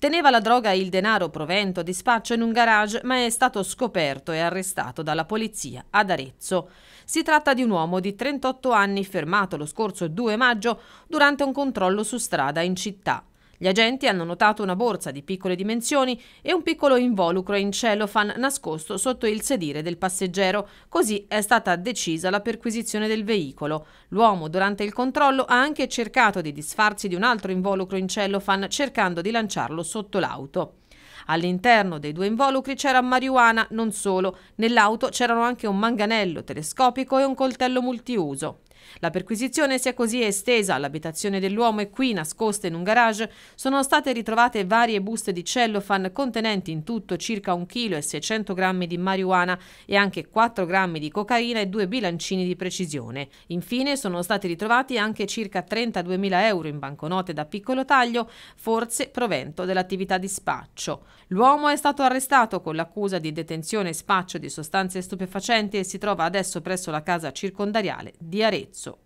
Teneva la droga e il denaro provento a dispaccio in un garage, ma è stato scoperto e arrestato dalla polizia ad Arezzo. Si tratta di un uomo di 38 anni fermato lo scorso 2 maggio durante un controllo su strada in città. Gli agenti hanno notato una borsa di piccole dimensioni e un piccolo involucro in cellophane nascosto sotto il sedile del passeggero. Così è stata decisa la perquisizione del veicolo. L'uomo durante il controllo ha anche cercato di disfarsi di un altro involucro in cellophane cercando di lanciarlo sotto l'auto. All'interno dei due involucri c'era marijuana, non solo, nell'auto c'erano anche un manganello telescopico e un coltello multiuso. La perquisizione si è così estesa all'abitazione dell'uomo e qui, nascosta in un garage, sono state ritrovate varie buste di cellophane contenenti in tutto circa 1,6 kg di marijuana e anche 4 g di cocaina e due bilancini di precisione. Infine sono stati ritrovati anche circa 32.000 euro in banconote da piccolo taglio, forse provento dell'attività di spaccio. L'uomo è stato arrestato con l'accusa di detenzione e spaccio di sostanze stupefacenti e si trova adesso presso la casa circondariale di Arezzo. So.